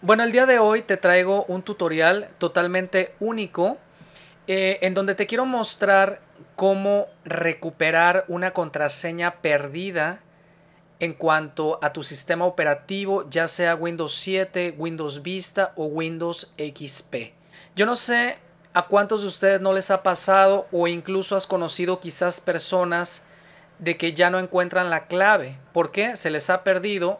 Bueno, el día de hoy te traigo un tutorial totalmente único eh, en donde te quiero mostrar cómo recuperar una contraseña perdida en cuanto a tu sistema operativo, ya sea Windows 7, Windows Vista o Windows XP. Yo no sé a cuántos de ustedes no les ha pasado o incluso has conocido quizás personas de que ya no encuentran la clave porque se les ha perdido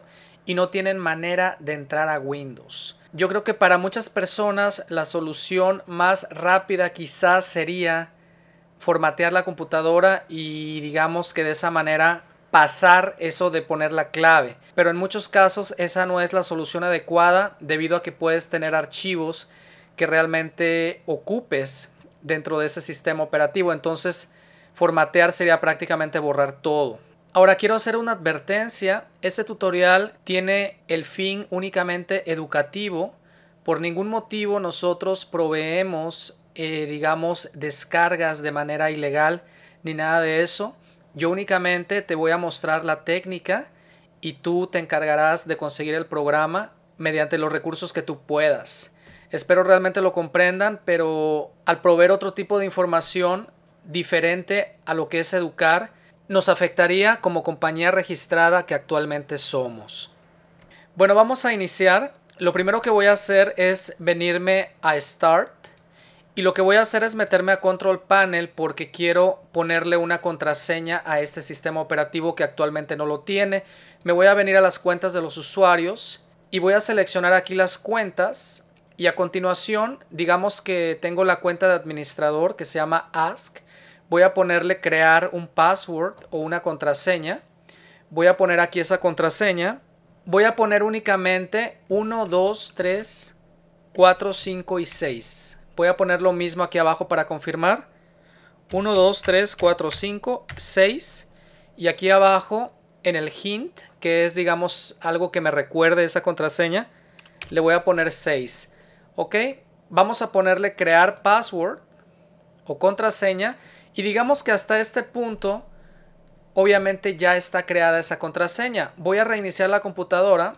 y no tienen manera de entrar a Windows. Yo creo que para muchas personas la solución más rápida quizás sería formatear la computadora y digamos que de esa manera pasar eso de poner la clave. Pero en muchos casos esa no es la solución adecuada debido a que puedes tener archivos que realmente ocupes dentro de ese sistema operativo. Entonces formatear sería prácticamente borrar todo. Ahora quiero hacer una advertencia, este tutorial tiene el fin únicamente educativo, por ningún motivo nosotros proveemos, eh, digamos, descargas de manera ilegal ni nada de eso. Yo únicamente te voy a mostrar la técnica y tú te encargarás de conseguir el programa mediante los recursos que tú puedas. Espero realmente lo comprendan, pero al proveer otro tipo de información diferente a lo que es educar, nos afectaría como compañía registrada que actualmente somos. Bueno, vamos a iniciar. Lo primero que voy a hacer es venirme a Start y lo que voy a hacer es meterme a Control Panel porque quiero ponerle una contraseña a este sistema operativo que actualmente no lo tiene. Me voy a venir a las cuentas de los usuarios y voy a seleccionar aquí las cuentas y a continuación digamos que tengo la cuenta de administrador que se llama Ask voy a ponerle crear un password o una contraseña. Voy a poner aquí esa contraseña. Voy a poner únicamente 1, 2, 3, 4, 5 y 6. Voy a poner lo mismo aquí abajo para confirmar. 1, 2, 3, 4, 5, 6. Y aquí abajo en el hint, que es digamos algo que me recuerde esa contraseña, le voy a poner 6. ¿Ok? Vamos a ponerle crear password o contraseña y digamos que hasta este punto, obviamente ya está creada esa contraseña. Voy a reiniciar la computadora.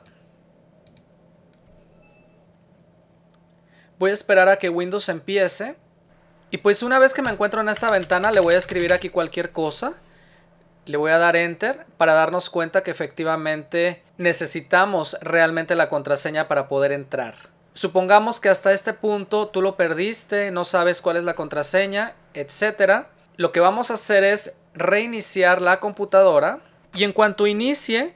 Voy a esperar a que Windows empiece. Y pues una vez que me encuentro en esta ventana, le voy a escribir aquí cualquier cosa. Le voy a dar Enter para darnos cuenta que efectivamente necesitamos realmente la contraseña para poder entrar. Supongamos que hasta este punto tú lo perdiste, no sabes cuál es la contraseña, etcétera lo que vamos a hacer es reiniciar la computadora y en cuanto inicie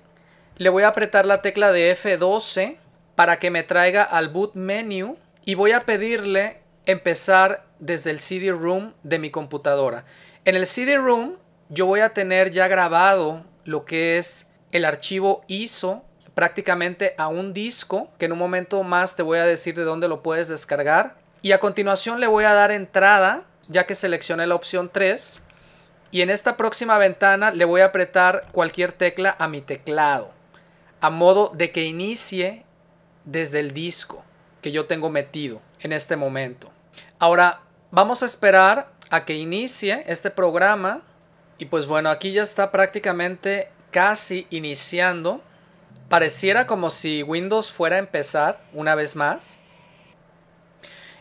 le voy a apretar la tecla de F12 para que me traiga al boot menu y voy a pedirle empezar desde el CD-ROOM de mi computadora. En el CD-ROOM yo voy a tener ya grabado lo que es el archivo ISO prácticamente a un disco que en un momento más te voy a decir de dónde lo puedes descargar y a continuación le voy a dar entrada ya que seleccioné la opción 3. Y en esta próxima ventana le voy a apretar cualquier tecla a mi teclado, a modo de que inicie desde el disco que yo tengo metido en este momento. Ahora vamos a esperar a que inicie este programa. Y pues bueno, aquí ya está prácticamente casi iniciando. Pareciera como si Windows fuera a empezar una vez más.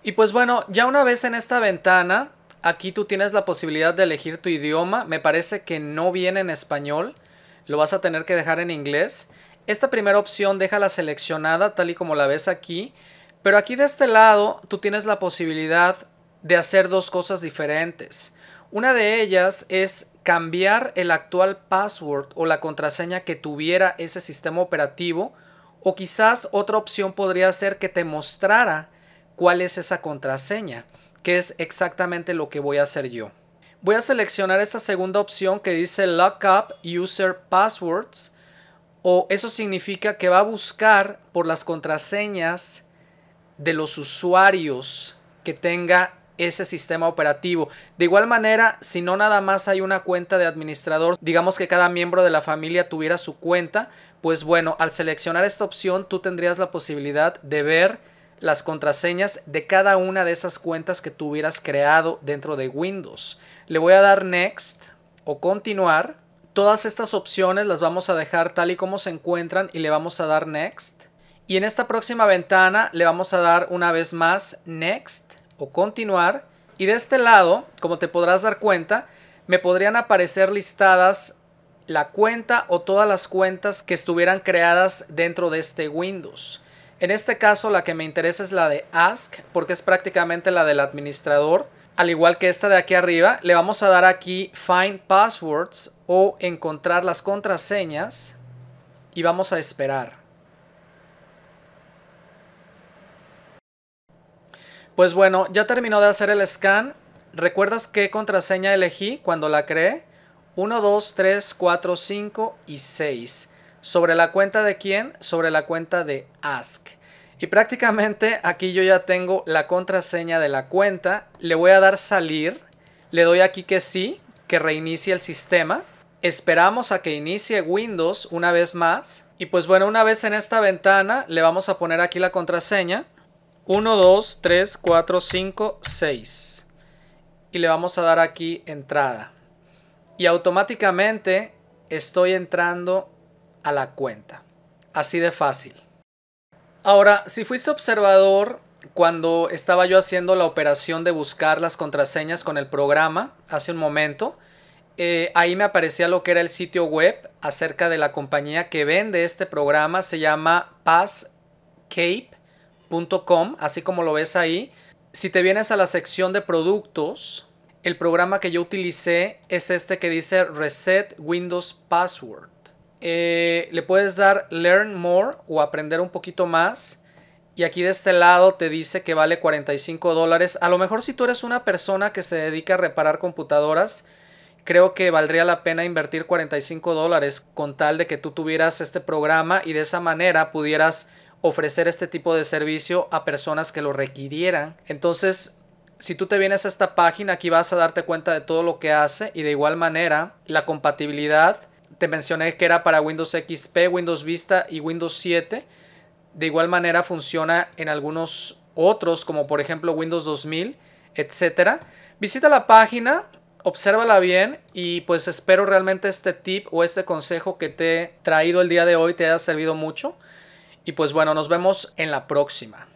Y pues bueno, ya una vez en esta ventana, aquí tú tienes la posibilidad de elegir tu idioma. Me parece que no viene en español, lo vas a tener que dejar en inglés. Esta primera opción déjala seleccionada tal y como la ves aquí. Pero aquí de este lado tú tienes la posibilidad de hacer dos cosas diferentes. Una de ellas es cambiar el actual password o la contraseña que tuviera ese sistema operativo o quizás otra opción podría ser que te mostrara cuál es esa contraseña, que es exactamente lo que voy a hacer yo. Voy a seleccionar esa segunda opción que dice up User Passwords o eso significa que va a buscar por las contraseñas de los usuarios que tenga ese sistema operativo. De igual manera, si no nada más hay una cuenta de administrador, digamos que cada miembro de la familia tuviera su cuenta, pues bueno, al seleccionar esta opción tú tendrías la posibilidad de ver las contraseñas de cada una de esas cuentas que tú hubieras creado dentro de Windows. Le voy a dar Next o Continuar. Todas estas opciones las vamos a dejar tal y como se encuentran y le vamos a dar Next. Y en esta próxima ventana le vamos a dar una vez más Next o Continuar. Y de este lado, como te podrás dar cuenta, me podrían aparecer listadas la cuenta o todas las cuentas que estuvieran creadas dentro de este Windows. En este caso la que me interesa es la de ask porque es prácticamente la del administrador. Al igual que esta de aquí arriba, le vamos a dar aquí find passwords o encontrar las contraseñas y vamos a esperar. Pues bueno, ya terminó de hacer el scan. ¿Recuerdas qué contraseña elegí cuando la creé? 1, 2, 3, 4, 5 y 6. ¿Sobre la cuenta de quién? Sobre la cuenta de Ask. Y prácticamente aquí yo ya tengo la contraseña de la cuenta. Le voy a dar salir. Le doy aquí que sí, que reinicie el sistema. Esperamos a que inicie Windows una vez más. Y pues bueno, una vez en esta ventana le vamos a poner aquí la contraseña. 1, 2, 3, 4, 5, 6. Y le vamos a dar aquí entrada. Y automáticamente estoy entrando a la cuenta. Así de fácil. Ahora, si fuiste observador cuando estaba yo haciendo la operación de buscar las contraseñas con el programa hace un momento, eh, ahí me aparecía lo que era el sitio web acerca de la compañía que vende este programa. Se llama passcape.com, así como lo ves ahí. Si te vienes a la sección de productos, el programa que yo utilicé es este que dice Reset Windows Password. Eh, le puedes dar Learn More o aprender un poquito más. Y aquí de este lado te dice que vale 45 dólares. A lo mejor si tú eres una persona que se dedica a reparar computadoras, creo que valdría la pena invertir 45 dólares con tal de que tú tuvieras este programa y de esa manera pudieras ofrecer este tipo de servicio a personas que lo requirieran. Entonces, si tú te vienes a esta página, aquí vas a darte cuenta de todo lo que hace y de igual manera la compatibilidad te mencioné que era para Windows XP, Windows Vista y Windows 7. De igual manera funciona en algunos otros, como por ejemplo Windows 2000, etc. Visita la página, obsérvala bien y pues espero realmente este tip o este consejo que te he traído el día de hoy te haya servido mucho. Y pues bueno, nos vemos en la próxima.